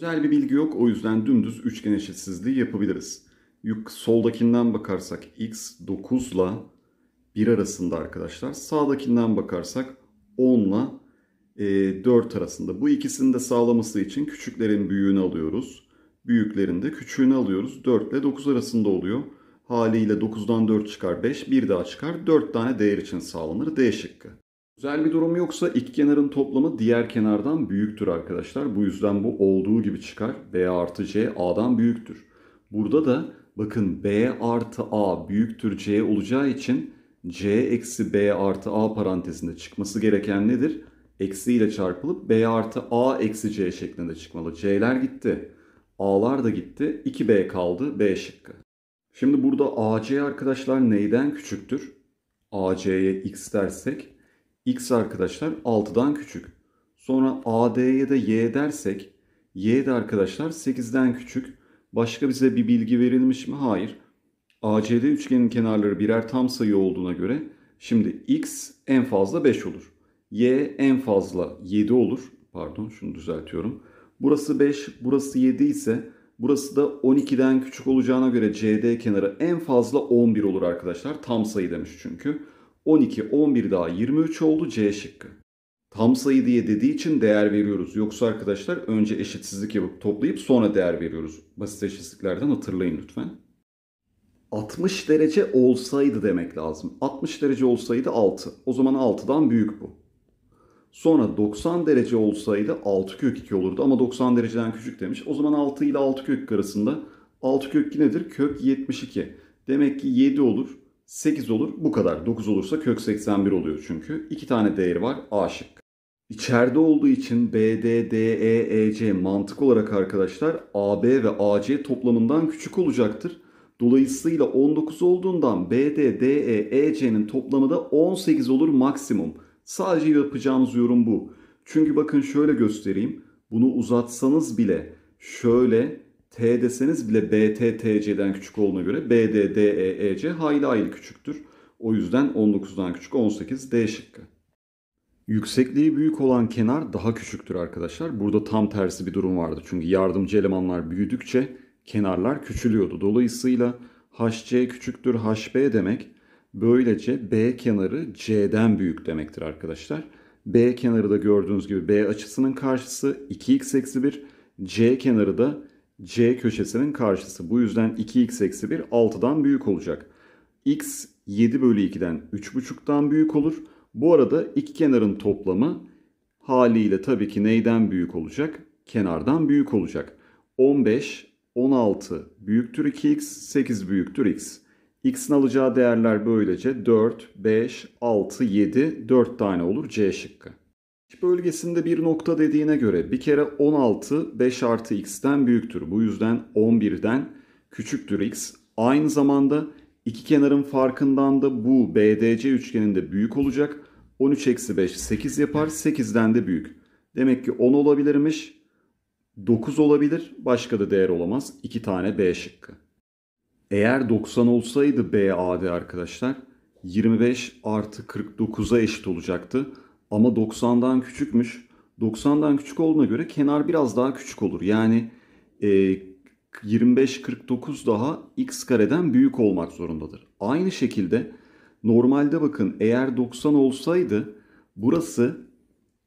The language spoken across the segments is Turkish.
Güzel bir bilgi yok o yüzden dümdüz üçgen eşitsizliği yapabiliriz. Yük, soldakinden bakarsak x 9 ile 1 arasında arkadaşlar. Sağdakinden bakarsak 10 ile 4 e, arasında. Bu ikisini de sağlaması için küçüklerin büyüğünü alıyoruz. Büyüklerin de küçüğünü alıyoruz. 4 ile 9 arasında oluyor. Haliyle 9'dan 4 çıkar 5, 1 daha çıkar. 4 tane değer için sağlanır D şıkkı. Özel bir durum yoksa ilk kenarın toplamı diğer kenardan büyüktür arkadaşlar. Bu yüzden bu olduğu gibi çıkar. B artı C A'dan büyüktür. Burada da bakın B artı A büyüktür C olacağı için C eksi B artı A parantezinde çıkması gereken nedir? Eksi ile çarpılıp B artı A eksi C şeklinde çıkmalı. C'ler gitti. A'lar da gitti. 2B kaldı. B şıkkı. Şimdi burada AC arkadaşlar neyden küçüktür? AC'ye x dersek x arkadaşlar 6'dan küçük. Sonra AD'ye de y dersek y de arkadaşlar 8'den küçük. Başka bize bir bilgi verilmiş mi? Hayır. AC'de üçgenin kenarları birer tam sayı olduğuna göre şimdi x en fazla 5 olur. y en fazla 7 olur. Pardon şunu düzeltiyorum. Burası 5, burası 7 ise burası da 12'den küçük olacağına göre CD kenarı en fazla 11 olur arkadaşlar. Tam sayı demiş çünkü. 12, 11 daha 23 oldu C şıkkı. Tam sayı diye dediği için değer veriyoruz. Yoksa arkadaşlar önce eşitsizlik yapıp toplayıp sonra değer veriyoruz. Basit eşitsizliklerden hatırlayın lütfen. 60 derece olsaydı demek lazım. 60 derece olsaydı 6. O zaman 6'dan büyük bu. Sonra 90 derece olsaydı 6 kök 2 olurdu ama 90 dereceden küçük demiş. O zaman 6 ile 6 kök arasında 6 kök 2 nedir? Kök 72. Demek ki 7 olur. 8 olur bu kadar. 9 olursa kök 81 oluyor çünkü. 2 tane değer var A şıkkı. İçeride olduğu için B, D, D, E, E, C mantık olarak arkadaşlar AB ve AC toplamından küçük olacaktır. Dolayısıyla 19 olduğundan B, D, D, E, E, C'nin toplamı da 18 olur maksimum. Sadece yapacağımız yorum bu. Çünkü bakın şöyle göstereyim. Bunu uzatsanız bile şöyle T deseniz bile BTTC'den küçük olduğuna göre BD DE EC hayli hayli küçüktür. O yüzden 19'dan küçük 18 D şıkkı. Yüksekliği büyük olan kenar daha küçüktür arkadaşlar. Burada tam tersi bir durum vardı. Çünkü yardımcı elemanlar büyüdükçe kenarlar küçülüyordu. Dolayısıyla HC küçüktür HB demek. Böylece B kenarı C'den büyük demektir arkadaşlar. B kenarı da gördüğünüz gibi B açısının karşısı 2x eksi 1. C kenarı da C köşesinin karşısı. Bu yüzden 2x eksi 1 6'dan büyük olacak. x 7 bölü 2'den 3,5'tan büyük olur. Bu arada iki kenarın toplamı haliyle tabii ki neyden büyük olacak? Kenardan büyük olacak. 15, 16 büyüktür 2x, 8 büyüktür x. X'in alacağı değerler böylece 4, 5, 6, 7, 4 tane olur C şıkkı bölgesinde bir nokta dediğine göre bir kere 16 5 artı x'ten büyüktür. Bu yüzden 11'den küçüktür x. Aynı zamanda iki kenarın farkından da bu BDC üçgeninde büyük olacak. 13 eksi 5 8 yapar. 8'den de büyük. Demek ki 10 olabilirmiş. 9 olabilir. Başka da değer olamaz. 2 tane B şıkkı. Eğer 90 olsaydı BAD arkadaşlar 25 artı 49'a eşit olacaktı. Ama 90'dan küçükmüş. 90'dan küçük olduğuna göre kenar biraz daha küçük olur. Yani e, 25-49 daha x kareden büyük olmak zorundadır. Aynı şekilde normalde bakın eğer 90 olsaydı burası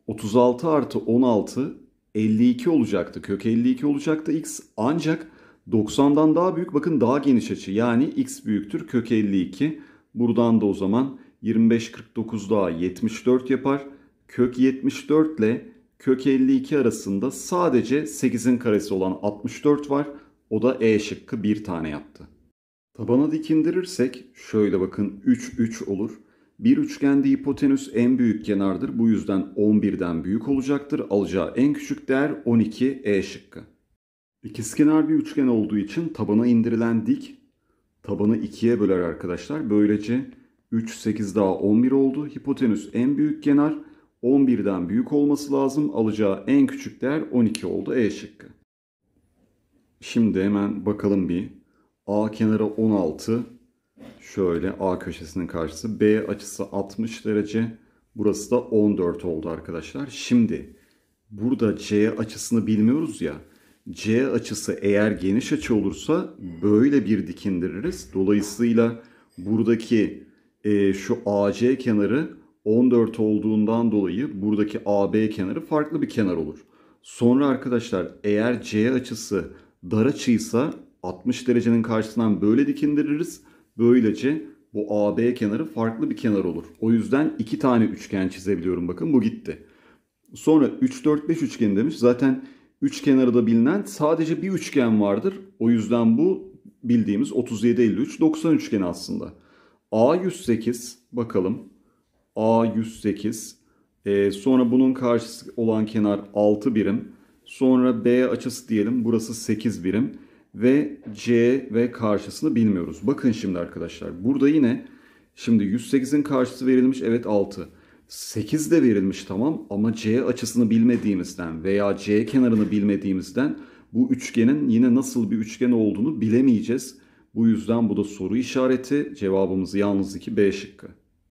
36 artı 16 52 olacaktı. Kök 52 olacaktı x ancak 90'dan daha büyük bakın daha geniş açı yani x büyüktür kök 52. Buradan da o zaman 25-49 daha 74 yapar. Kök 74 ile kök 52 arasında sadece 8'in karesi olan 64 var. O da E şıkkı bir tane yaptı. Tabana dikindirirsek şöyle bakın 3-3 olur. Bir üçgende hipotenüs en büyük kenardır. Bu yüzden 11'den büyük olacaktır. Alacağı en küçük değer 12 E şıkkı. İkizkenar bir üçgen olduğu için tabana indirilen dik tabanı 2'ye böler arkadaşlar. Böylece 3, 8 daha 11 oldu. Hipotenüs en büyük kenar. 11'den büyük olması lazım. Alacağı en küçük değer 12 oldu. E şıkkı. Şimdi hemen bakalım bir. A kenarı 16. Şöyle A köşesinin karşısı. B açısı 60 derece. Burası da 14 oldu arkadaşlar. Şimdi burada C açısını bilmiyoruz ya. C açısı eğer geniş açı olursa böyle bir dikindiririz. Dolayısıyla buradaki e, şu AC kenarı 14 olduğundan dolayı buradaki AB kenarı farklı bir kenar olur. Sonra arkadaşlar eğer C açısı dar açıysa 60 derecenin karşısından böyle dikindiririz. Böylece bu AB kenarı farklı bir kenar olur. O yüzden iki tane üçgen çizebiliyorum. Bakın bu gitti. Sonra 3 4 5 üçgen demiş. Zaten üç kenarı da bilinen sadece bir üçgen vardır. O yüzden bu bildiğimiz 37 53 90 üçgeni aslında. A108 bakalım. A108. E, ee, sonra bunun karşısı olan kenar 6 birim. Sonra B açısı diyelim. Burası 8 birim. Ve C ve karşısını bilmiyoruz. Bakın şimdi arkadaşlar. Burada yine şimdi 108'in karşısı verilmiş. Evet 6. 8 de verilmiş tamam ama C açısını bilmediğimizden veya C kenarını bilmediğimizden bu üçgenin yine nasıl bir üçgen olduğunu bilemeyeceğiz. Bu yüzden bu da soru işareti. Cevabımız yalnız iki B şıkkı.